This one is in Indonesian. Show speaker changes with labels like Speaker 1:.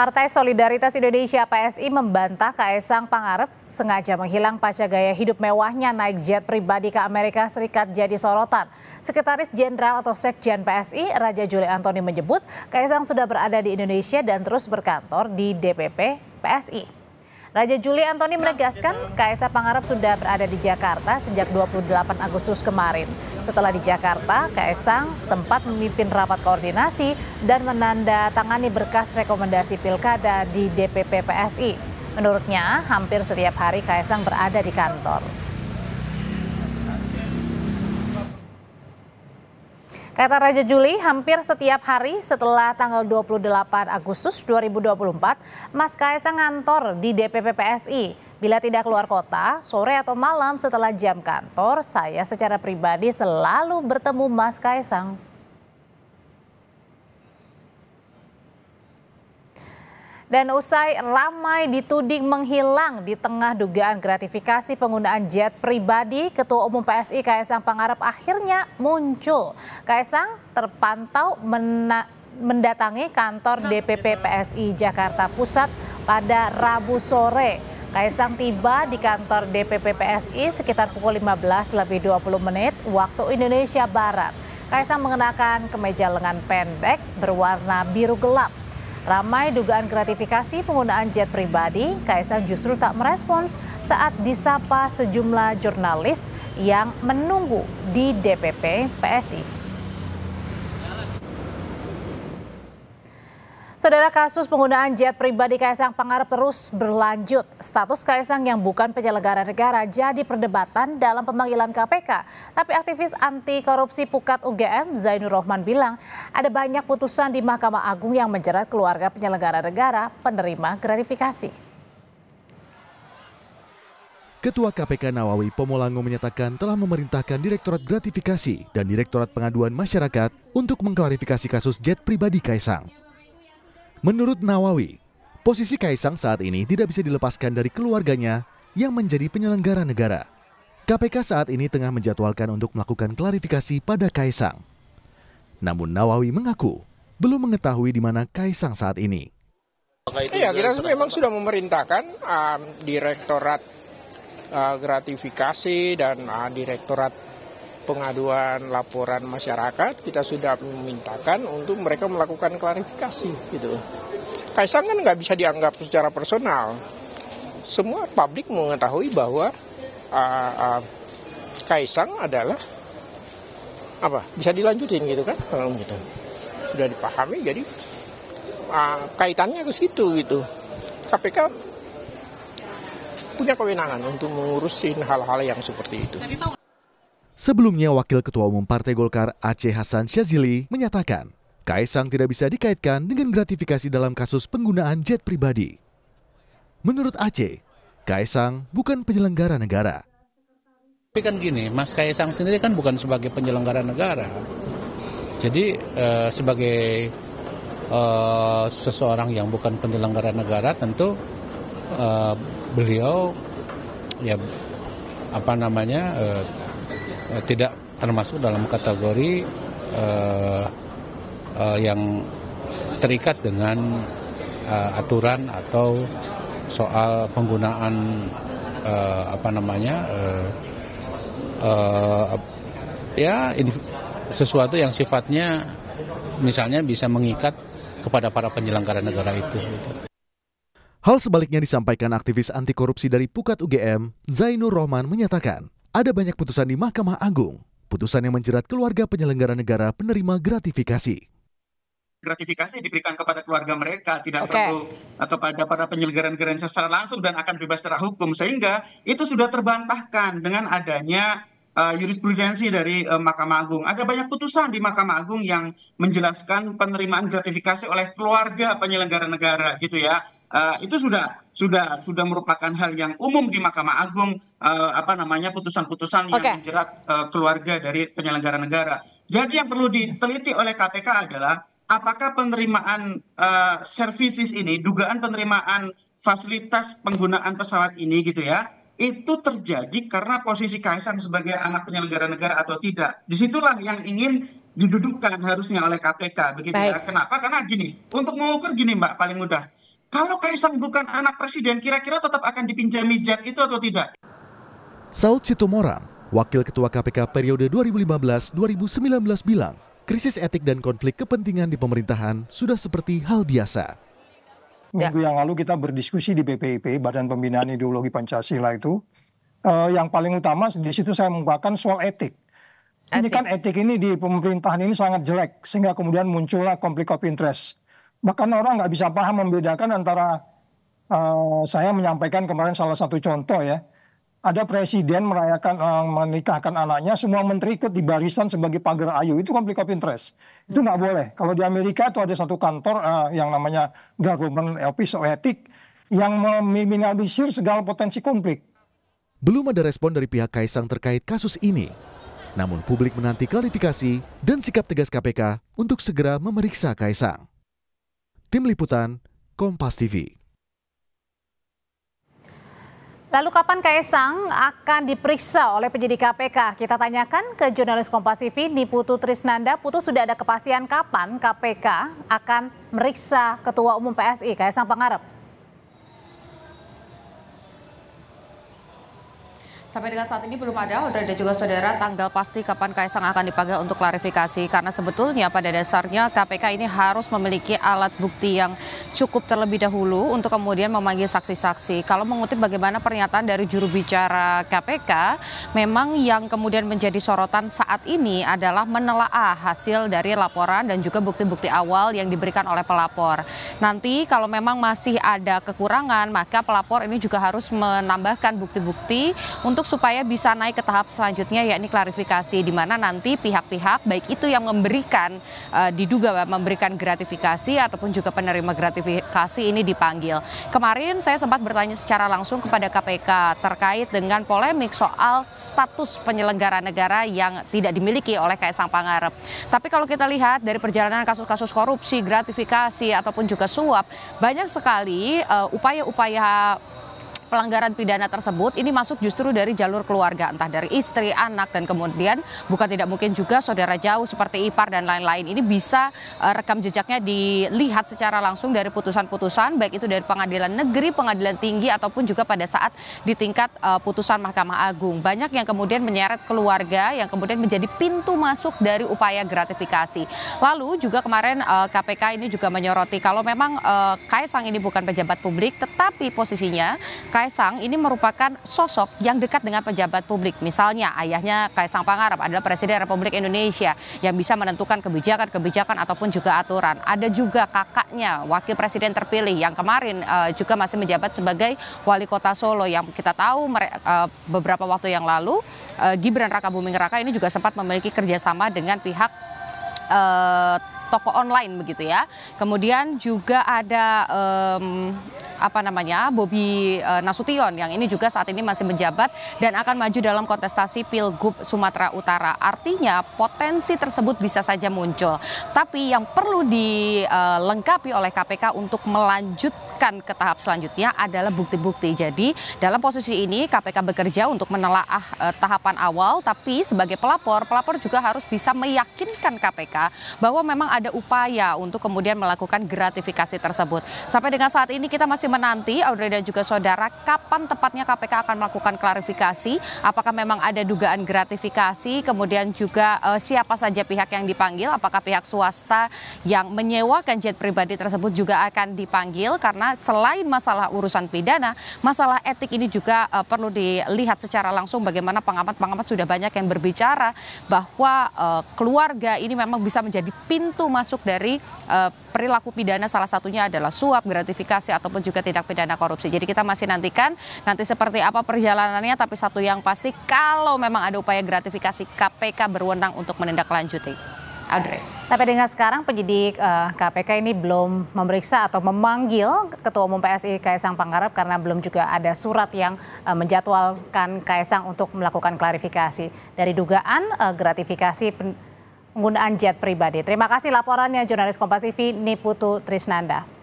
Speaker 1: Partai Solidaritas Indonesia PSI membantah Kaisang Pangarep sengaja menghilang pasca gaya hidup mewahnya naik jet pribadi ke Amerika Serikat jadi sorotan. Sekretaris Jenderal atau Sekjen PSI Raja Juli Antoni menyebut Kaisang sudah berada di Indonesia dan terus berkantor di DPP PSI. Raja Juli Antoni menegaskan KSA Pangarap sudah berada di Jakarta sejak 28 Agustus kemarin. Setelah di Jakarta, Kaisang sempat memimpin rapat koordinasi dan menandatangani berkas rekomendasi pilkada di DPP PSI. Menurutnya, hampir setiap hari Kaisang berada di kantor. Kata Raja Juli, hampir setiap hari setelah tanggal 28 Agustus 2024, Mas Kaisang ngantor di DPP PSI. Bila tidak keluar kota, sore atau malam setelah jam kantor, saya secara pribadi selalu bertemu Mas Kaisang Dan usai ramai dituding menghilang di tengah dugaan gratifikasi penggunaan jet pribadi, Ketua Umum PSI Kaisang Pangarep akhirnya muncul. Kaisang terpantau mendatangi kantor DPP PSI Jakarta Pusat pada Rabu sore. Kaisang tiba di kantor DPP PSI sekitar pukul 15 lebih 20 menit waktu Indonesia Barat. Kaisang mengenakan kemeja lengan pendek berwarna biru gelap Ramai dugaan gratifikasi penggunaan jet pribadi, Kaisang justru tak merespons saat disapa sejumlah jurnalis yang menunggu di DPP PSI. Saudara kasus penggunaan jet pribadi Kaisang Pangarep terus berlanjut. Status Kaisang yang bukan penyelenggara negara jadi perdebatan dalam pemanggilan KPK. Tapi aktivis anti korupsi Pukat UGM Zainur Rohman bilang ada banyak putusan di Mahkamah Agung yang menjerat keluarga penyelenggara negara penerima gratifikasi.
Speaker 2: Ketua KPK Nawawi Pomolango menyatakan telah memerintahkan Direktorat Gratifikasi dan Direktorat Pengaduan Masyarakat untuk mengklarifikasi kasus jet pribadi Kaisang. Menurut Nawawi, posisi Kaisang saat ini tidak bisa dilepaskan dari keluarganya yang menjadi penyelenggara negara. KPK saat ini tengah menjadwalkan untuk melakukan klarifikasi pada Kaisang. Namun Nawawi mengaku belum mengetahui di mana Kaisang saat ini. Iya, kita memang
Speaker 1: sudah memerintahkan um, Direktorat uh, Gratifikasi dan uh, Direktorat pengaduan laporan masyarakat kita sudah memintakan untuk mereka melakukan klarifikasi gitu. Kaisang kan nggak bisa dianggap secara personal. Semua publik mengetahui bahwa uh, uh, Kaisang adalah apa bisa dilanjutin gitu kan kalau gitu sudah dipahami jadi uh, kaitannya ke situ gitu KPK punya kewenangan untuk mengurusin hal-hal yang seperti itu.
Speaker 2: Sebelumnya, Wakil Ketua Umum Partai Golkar Aceh Hasan Syazili menyatakan, Kaisang tidak bisa dikaitkan dengan gratifikasi dalam kasus penggunaan jet pribadi. Menurut Aceh, Kaisang bukan penyelenggara negara. Tapi kan gini, Mas Kaisang sendiri kan bukan sebagai penyelenggara negara. Jadi eh, sebagai eh, seseorang yang bukan penyelenggara negara tentu eh, beliau ya apa namanya eh, eh, tidak termasuk dalam kategori eh, eh, yang terikat dengan eh, aturan atau soal penggunaan eh, apa namanya eh, eh, ya sesuatu yang sifatnya misalnya bisa mengikat kepada para penyelenggara negara itu. Gitu. Hal sebaliknya disampaikan aktivis anti korupsi dari Pukat UGM, Zainur Rohman menyatakan, ada banyak putusan di Mahkamah Agung, putusan yang menjerat keluarga penyelenggara negara penerima gratifikasi
Speaker 3: gratifikasi diberikan kepada keluarga mereka tidak okay. perlu pada para penyelenggara negara secara langsung dan akan bebas secara hukum sehingga itu sudah terbantahkan dengan adanya Eh, jurisprudensi dari eh, Mahkamah Agung. Ada banyak putusan di Mahkamah Agung yang menjelaskan penerimaan gratifikasi oleh keluarga penyelenggara negara gitu ya. Uh, itu sudah sudah sudah merupakan hal yang umum di Mahkamah Agung uh, apa namanya putusan-putusan okay. yang menjerat uh, keluarga dari penyelenggara negara. Jadi yang perlu diteliti oleh KPK adalah apakah penerimaan uh, services ini dugaan penerimaan fasilitas penggunaan pesawat ini gitu ya itu terjadi karena posisi kaisang sebagai anak penyelenggara negara atau tidak disitulah yang ingin didudukkan harusnya oleh KPK begitu ya. Baik. ya kenapa karena gini untuk mengukur gini mbak paling mudah kalau kaisang bukan anak presiden kira-kira tetap akan dipinjami jet itu atau tidak
Speaker 2: Saud Situmorang Wakil Ketua KPK periode 2015-2019 bilang, krisis etik dan konflik kepentingan di pemerintahan sudah seperti hal biasa. Ya. Minggu yang lalu kita berdiskusi di BPIP, Badan Pembinaan Ideologi Pancasila itu. Uh, yang paling utama di situ saya mengungkapkan soal etik. Ini kan etik ini di pemerintahan ini sangat jelek, sehingga kemudian muncullah konflik of interest. Bahkan orang nggak bisa paham membedakan antara uh, saya menyampaikan kemarin salah satu contoh ya, ada presiden merayakan uh, menikahkan anaknya, semua menteri ikut di barisan sebagai pagar ayu. Itu kan konflik of interest. Itu nggak boleh. Kalau di Amerika itu ada satu kantor uh, yang namanya Government Office of Ethics yang meminimalisir segala potensi konflik. Belum ada respon dari pihak Kaisang terkait kasus ini. Namun publik menanti klarifikasi dan sikap tegas KPK untuk segera memeriksa Kaisang. Tim Liputan, Kompas TV.
Speaker 1: Lalu kapan Kaisang akan diperiksa oleh penyidik KPK? Kita tanyakan ke jurnalis Kompas TV Niputu Trisnanda. Putu sudah ada kepastian kapan KPK akan meriksa Ketua Umum PSI Kaisang Pangarep.
Speaker 3: Sampai dengan saat ini belum ada, Audrey dan juga saudara, tanggal pasti kapan Kaisang akan dipanggil untuk klarifikasi. Karena sebetulnya pada dasarnya KPK ini harus memiliki alat bukti yang cukup terlebih dahulu untuk kemudian memanggil saksi-saksi. Kalau mengutip bagaimana pernyataan dari juru bicara KPK, memang yang kemudian menjadi sorotan saat ini adalah menelaah hasil dari laporan dan juga bukti-bukti awal yang diberikan oleh pelapor. Nanti kalau memang masih ada kekurangan, maka pelapor ini juga harus menambahkan bukti-bukti untuk untuk supaya bisa naik ke tahap selanjutnya yakni klarifikasi di mana nanti pihak-pihak baik itu yang memberikan uh, diduga memberikan gratifikasi ataupun juga penerima gratifikasi ini dipanggil. Kemarin saya sempat bertanya secara langsung kepada KPK terkait dengan polemik soal status penyelenggara negara yang tidak dimiliki oleh Kaisang Pangarep. Tapi kalau kita lihat dari perjalanan kasus-kasus korupsi, gratifikasi ataupun juga suap, banyak sekali eh, upaya-upaya uh, upaya -upaya pelanggaran pidana tersebut ini masuk justru dari jalur keluarga, entah dari istri, anak, dan kemudian bukan tidak mungkin juga saudara jauh seperti ipar dan lain-lain. Ini bisa uh, rekam jejaknya dilihat secara langsung dari putusan-putusan, baik itu dari pengadilan negeri, pengadilan tinggi, ataupun juga pada saat di tingkat uh, putusan Mahkamah Agung. Banyak yang kemudian menyeret keluarga, yang kemudian menjadi pintu masuk dari upaya gratifikasi. Lalu juga kemarin uh, eh, KPK ini juga menyoroti kalau memang uh, Kaisang ini bukan pejabat publik, tetapi posisinya Kaisang ini merupakan sosok yang dekat dengan pejabat publik. Misalnya ayahnya Kaisang Pangarap adalah Presiden Republik Indonesia yang bisa menentukan kebijakan-kebijakan ataupun juga aturan. Ada juga kakaknya Wakil Presiden terpilih yang kemarin uh, juga masih menjabat sebagai Wali Kota Solo yang kita tahu uh, beberapa waktu yang lalu uh, Gibran Raka Buming Raka ini juga sempat memiliki kerjasama dengan pihak toko online begitu ya. Kemudian juga ada um, apa namanya Bobi uh, Nasution yang ini juga saat ini masih menjabat dan akan maju dalam kontestasi Pilgub Sumatera Utara. Artinya potensi tersebut bisa saja muncul. Tapi yang perlu dilengkapi eh, oleh KPK untuk melanjutkan dilanjutkan ke tahap selanjutnya adalah bukti-bukti. Jadi dalam posisi ini KPK bekerja untuk menelaah eh, tahapan awal, tapi sebagai pelapor, pelapor juga harus bisa meyakinkan KPK bahwa memang ada upaya untuk kemudian melakukan gratifikasi tersebut. Sampai dengan saat ini kita masih menanti Audrey dan juga saudara kapan tepatnya KPK akan melakukan klarifikasi, apakah memang ada dugaan gratifikasi, kemudian juga eh, siapa saja pihak yang dipanggil, apakah pihak swasta yang menyewakan jet pribadi tersebut juga akan dipanggil karena selain masalah urusan pidana, masalah etik ini juga uh, perlu dilihat secara langsung bagaimana pengamat-pengamat sudah banyak yang berbicara bahwa uh, keluarga ini memang bisa menjadi pintu masuk dari uh, perilaku pidana salah satunya adalah suap, gratifikasi ataupun juga tindak pidana korupsi. Jadi kita masih nantikan nanti seperti apa perjalanannya tapi satu yang pasti kalau memang ada upaya gratifikasi KPK berwenang untuk menindaklanjuti.
Speaker 1: Andre, Sampai dengan sekarang penyidik uh, eh, KPK ini belum memeriksa atau memanggil Ketua Umum PSI Kaisang Pangarap karena belum juga ada surat yang uh, menjadwalkan Kaisang untuk melakukan klarifikasi dari dugaan uh, gratifikasi penggunaan jet pribadi. Terima kasih laporannya jurnalis Kompas TV Niputu Trisnanda.